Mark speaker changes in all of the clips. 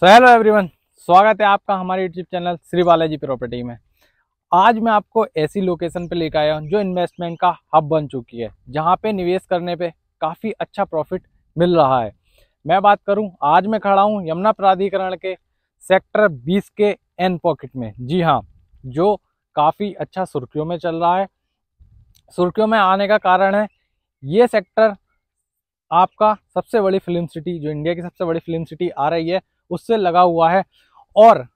Speaker 1: so hello everyone स्वागत है आपका हमारे YouTube channel Shri Balaji property में आज मैं आपको ऐसी लोकेशन पे लेकर आया हूँ जो इन्वेस्टमेंट का हब बन चुकी है जहाँ पे निवेश करने पे काफ़ी अच्छा प्रॉफिट मिल रहा है मैं बात करूँ आज मैं खड़ा हूँ यमुना प्राधिकरण के सेक्टर बीस के एन पॉकेट में जी हाँ जो काफ़ी अच्छा सुर्खियों में चल रहा है सुर्खियों में आने का कारण है ये सेक्टर आपका सबसे बड़ी फिल्म सिटी जो इंडिया की सबसे बड़ी फिल्म सिटी आ रही है उससे लगा हुआ है और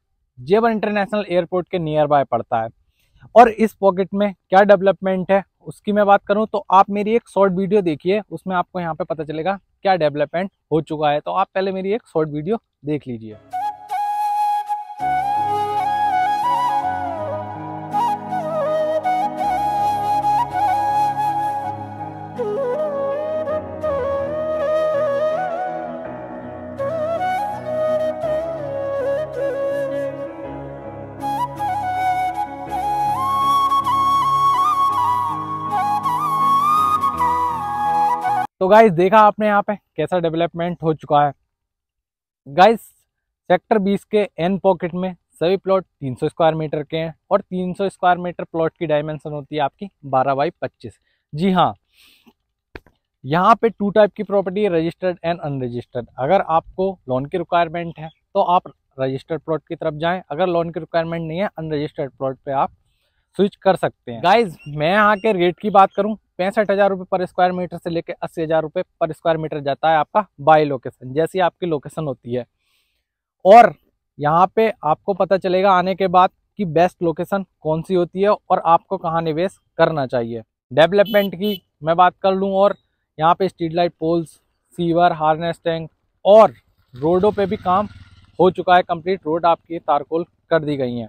Speaker 1: जेवर इंटरनेशनल एयरपोर्ट के नियर बाय पड़ता है और इस पॉकेट में क्या डेवलपमेंट है उसकी मैं बात करूं तो आप मेरी एक शॉर्ट वीडियो देखिए उसमें आपको यहाँ पे पता चलेगा क्या डेवलपमेंट हो चुका है तो आप पहले मेरी एक शॉर्ट वीडियो देख लीजिए तो गाइस देखा आपने यहाँ पे कैसा डेवलपमेंट हो चुका है गाइस सेक्टर 20 के एन पॉकेट में सभी प्लॉट 300 स्क्वायर मीटर के हैं और 300 स्क्वायर मीटर प्लॉट की डायमेंशन होती है आपकी 12 बाई 25 जी हाँ यहाँ पे टू टाइप की प्रॉपर्टी है रजिस्टर्ड एंड अनरजिस्टर्ड अगर आपको लोन की रिक्वायरमेंट है तो आप रजिस्टर्ड प्लॉट की तरफ जाएं अगर लोन की रिक्वायरमेंट नहीं है अनरजिस्टर्ड प्लॉट पे आप स्विच कर सकते हैं गाइज मैं यहाँ के रेट की बात करूँ पैंसठ हज़ार रुपये पर स्क्वायर मीटर से लेकर अस्सी हज़ार रुपये पर स्क्वायर मीटर जाता है आपका बाई लोकेशन जैसी आपकी लोकेशन होती है और यहाँ पे आपको पता चलेगा आने के बाद कि बेस्ट लोकेशन कौन सी होती है और आपको कहाँ निवेश करना चाहिए डेवलपमेंट की मैं बात कर लूँ और यहाँ पे street light poles sewer harness tank और रोडों पे भी काम हो चुका है कंप्लीट रोड आपकी तारकोल कर दी गई हैं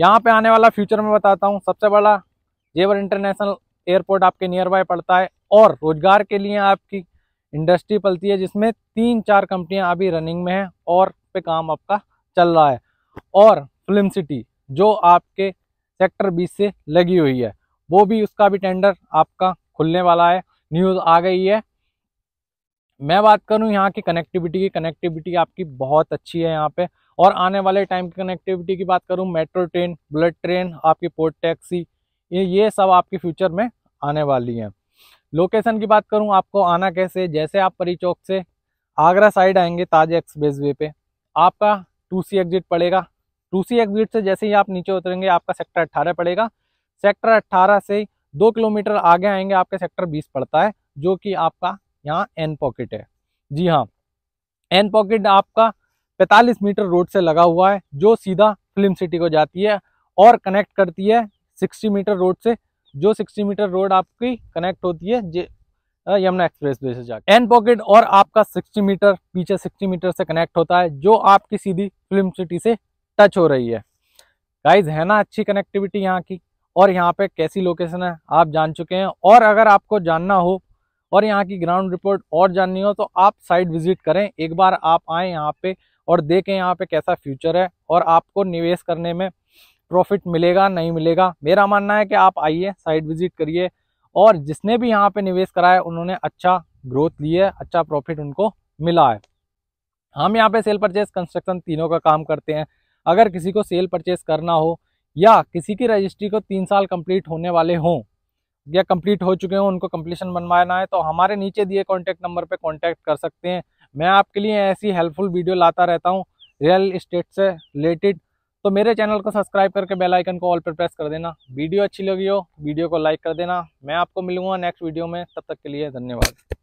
Speaker 1: यहाँ पे आने वाला फ्यूचर में बताता हूँ सबसे बड़ा जेवर इंटरनेशनल एयरपोर्ट आपके नियर बाय पड़ता है और रोजगार के लिए आपकी इंडस्ट्री पलती है जिसमें तीन चार कंपनियाँ अभी रनिंग में हैं और पे काम आपका चल रहा है और फिल्म सिटी जो आपके सेक्टर बीस से लगी हुई है वो भी उसका भी टेंडर आपका खुलने वाला है न्यूज़ आ गई है मैं बात करूं यहाँ की कनेक्टिविटी की कनेक्टिविटी आपकी बहुत अच्छी है यहाँ पे और आने वाले टाइम की कनेक्टिविटी की बात करूँ मेट्रो ट्रेन बुलेट ट्रेन आपकी पोर्ट टैक्सी ये सब आपके फ्यूचर में आने वाली हैं लोकेशन की बात करूँ आपको आना कैसे जैसे आप परी चौक से आगरा साइड आएंगे ताज एक्सप्रेस वे पे आपका टू सी एग्जिट पड़ेगा टू सी एग्जिट से जैसे ही आप नीचे उतरेंगे आपका सेक्टर अट्ठारह पड़ेगा सेक्टर अट्ठारह से दो किलोमीटर आगे आएंगे आपका सेक्टर बीस पड़ता है जो कि आपका यहाँ एन पॉकेट है जी हाँ एन पॉकेट आपका 45 मीटर रोड से लगा हुआ है जो सीधा फिल्म सिटी को जाती है और कनेक्ट करती है 60 मीटर रोड से जो 60 मीटर रोड आपकी कनेक्ट होती है यमुना एक्सप्रेस वे से जाकर एन पॉकेट और आपका 60 मीटर पीछे 60 मीटर से कनेक्ट होता है जो आपकी सीधी फिल्म सिटी से टच हो रही है गाइज है ना अच्छी कनेक्टिविटी यहाँ की और यहाँ पे कैसी लोकेशन है आप जान चुके हैं और अगर आपको जानना हो और यहाँ की ग्राउंड रिपोर्ट और जाननी हो तो आप साइट विजिट करें एक बार आप आए यहाँ पे और देखें यहाँ पे कैसा फ्यूचर है और आपको निवेश करने में प्रॉफिट मिलेगा नहीं मिलेगा मेरा मानना है कि आप आइए साइट विजिट करिए और जिसने भी यहाँ पे निवेश कराया उन्होंने अच्छा ग्रोथ ली है अच्छा प्रॉफिट उनको मिला है हम यहाँ पे सेल परचेज कंस्ट्रक्शन तीनों का काम करते हैं अगर किसी को सेल परचेज करना हो या किसी की रजिस्ट्री को तीन साल कंप्लीट होने वाले हों या कंप्लीट हो चुके हों उनको कंप्लीशन बनवाना है तो हमारे नीचे दिए कॉन्टैक्ट नंबर पर कॉन्टैक्ट कर सकते हैं मैं आपके लिए ऐसी हेल्पफुल वीडियो लाता रहता हूँ रियल इस्टेट से रिलेटेड तो मेरे चैनल को सब्सक्राइब करके बेल आइकन को ऑल पर प्रेस कर देना वीडियो अच्छी लगी हो वीडियो को लाइक कर देना मैं आपको मिलूंगा नेक्स्ट वीडियो में तब तक के लिए धन्यवाद